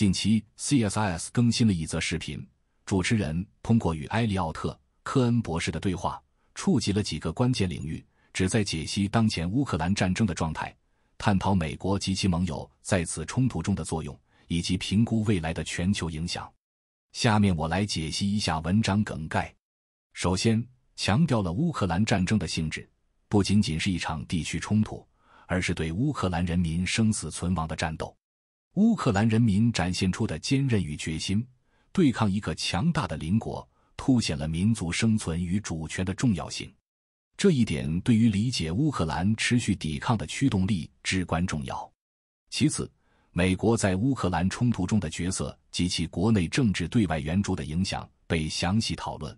近期，CSIS 更新了一则视频，主持人通过与埃利奥特·科恩博士的对话，触及了几个关键领域，旨在解析当前乌克兰战争的状态，探讨美国及其盟友在此冲突中的作用，以及评估未来的全球影响。下面我来解析一下文章梗概。首先，强调了乌克兰战争的性质，不仅仅是一场地区冲突，而是对乌克兰人民生死存亡的战斗。乌克兰人民展现出的坚韧与决心，对抗一个强大的邻国，凸显了民族生存与主权的重要性。这一点对于理解乌克兰持续抵抗的驱动力至关重要。其次，美国在乌克兰冲突中的角色及其国内政治对外援助的影响被详细讨论。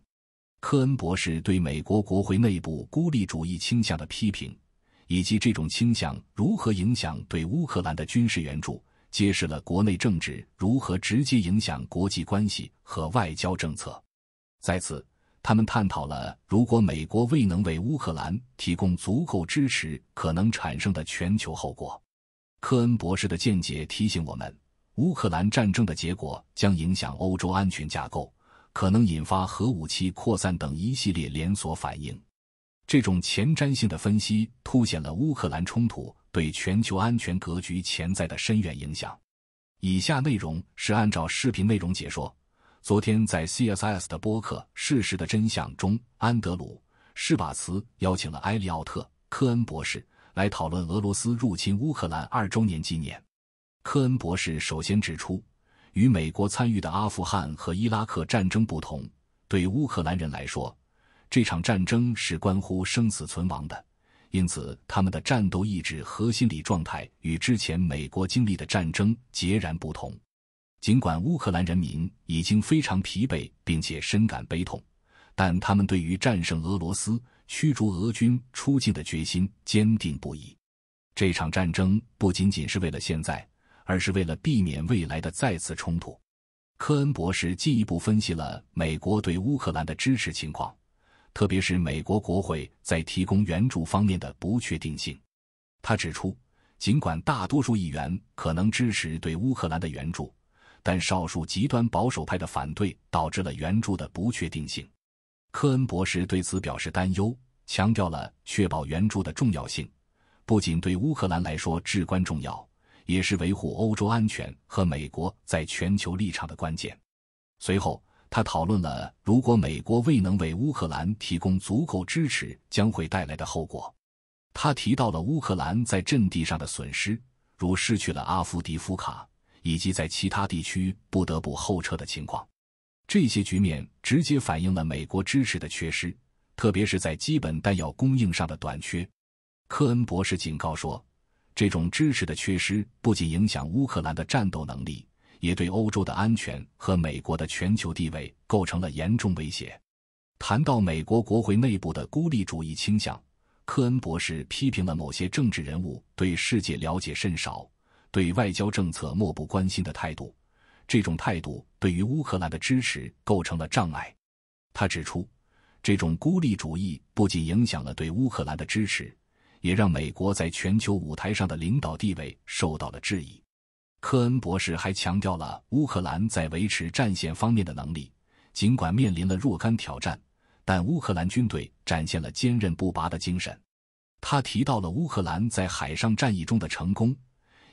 科恩博士对美国国会内部孤立主义倾向的批评，以及这种倾向如何影响对乌克兰的军事援助。揭示了国内政治如何直接影响国际关系和外交政策。在此，他们探讨了如果美国未能为乌克兰提供足够支持，可能产生的全球后果。科恩博士的见解提醒我们，乌克兰战争的结果将影响欧洲安全架构，可能引发核武器扩散等一系列连锁反应。这种前瞻性的分析凸显了乌克兰冲突。对全球安全格局潜在的深远影响。以下内容是按照视频内容解说。昨天在 CSS 的播客《事实的真相》中，安德鲁·施瓦茨邀请了埃利奥特·科恩博士来讨论俄罗斯入侵乌克兰二周年纪念。科恩博士首先指出，与美国参与的阿富汗和伊拉克战争不同，对乌克兰人来说，这场战争是关乎生死存亡的。因此，他们的战斗意志和心理状态与之前美国经历的战争截然不同。尽管乌克兰人民已经非常疲惫，并且深感悲痛，但他们对于战胜俄罗斯、驱逐俄军出境的决心坚定不移。这场战争不仅仅是为了现在，而是为了避免未来的再次冲突。科恩博士进一步分析了美国对乌克兰的支持情况。特别是美国国会在提供援助方面的不确定性。他指出，尽管大多数议员可能支持对乌克兰的援助，但少数极端保守派的反对导致了援助的不确定性。科恩博士对此表示担忧，强调了确保援助的重要性，不仅对乌克兰来说至关重要，也是维护欧洲安全和美国在全球立场的关键。随后。他讨论了如果美国未能为乌克兰提供足够支持将会带来的后果。他提到了乌克兰在阵地上的损失，如失去了阿夫迪夫卡，以及在其他地区不得不后撤的情况。这些局面直接反映了美国支持的缺失，特别是在基本弹药供应上的短缺。科恩博士警告说，这种支持的缺失不仅影响乌克兰的战斗能力。也对欧洲的安全和美国的全球地位构成了严重威胁。谈到美国国会内部的孤立主义倾向，科恩博士批评了某些政治人物对世界了解甚少、对外交政策漠不关心的态度。这种态度对于乌克兰的支持构成了障碍。他指出，这种孤立主义不仅影响了对乌克兰的支持，也让美国在全球舞台上的领导地位受到了质疑。科恩博士还强调了乌克兰在维持战线方面的能力，尽管面临了若干挑战，但乌克兰军队展现了坚韧不拔的精神。他提到了乌克兰在海上战役中的成功，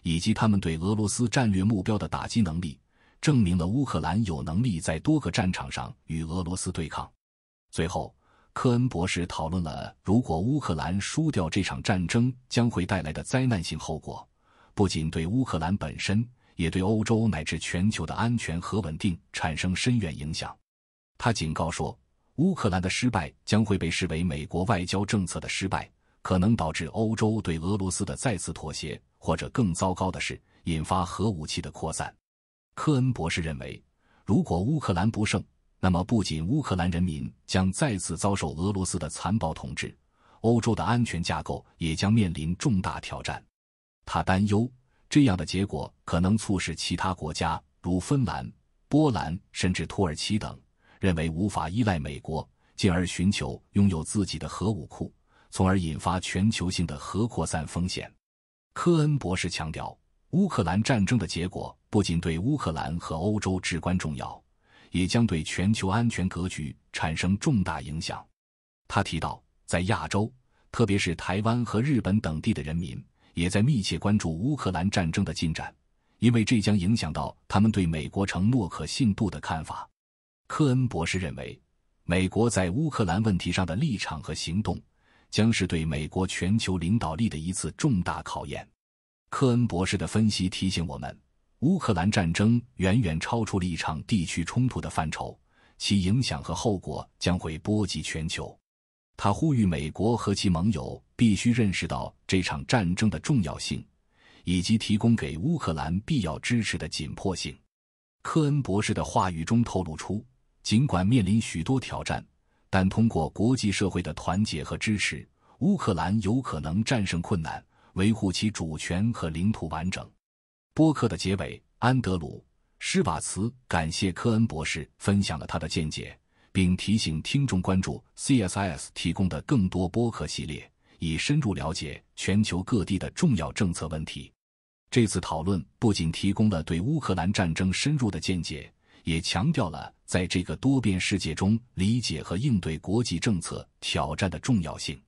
以及他们对俄罗斯战略目标的打击能力，证明了乌克兰有能力在多个战场上与俄罗斯对抗。最后，科恩博士讨论了如果乌克兰输掉这场战争将会带来的灾难性后果。不仅对乌克兰本身，也对欧洲乃至全球的安全和稳定产生深远影响。他警告说，乌克兰的失败将会被视为美国外交政策的失败，可能导致欧洲对俄罗斯的再次妥协，或者更糟糕的是，引发核武器的扩散。科恩博士认为，如果乌克兰不胜，那么不仅乌克兰人民将再次遭受俄罗斯的残暴统治，欧洲的安全架构也将面临重大挑战。他担忧，这样的结果可能促使其他国家，如芬兰、波兰甚至土耳其等，认为无法依赖美国，进而寻求拥有自己的核武库，从而引发全球性的核扩散风险。科恩博士强调，乌克兰战争的结果不仅对乌克兰和欧洲至关重要，也将对全球安全格局产生重大影响。他提到，在亚洲，特别是台湾和日本等地的人民。也在密切关注乌克兰战争的进展，因为这将影响到他们对美国承诺可信度的看法。科恩博士认为，美国在乌克兰问题上的立场和行动，将是对美国全球领导力的一次重大考验。科恩博士的分析提醒我们，乌克兰战争远远超出了一场地区冲突的范畴，其影响和后果将会波及全球。他呼吁美国和其盟友。必须认识到这场战争的重要性，以及提供给乌克兰必要支持的紧迫性。科恩博士的话语中透露出，尽管面临许多挑战，但通过国际社会的团结和支持，乌克兰有可能战胜困难，维护其主权和领土完整。播客的结尾，安德鲁·施瓦茨感谢科恩博士分享了他的见解，并提醒听众关注 CSS 提供的更多播客系列。以深入了解全球各地的重要政策问题。这次讨论不仅提供了对乌克兰战争深入的见解，也强调了在这个多变世界中理解和应对国际政策挑战的重要性。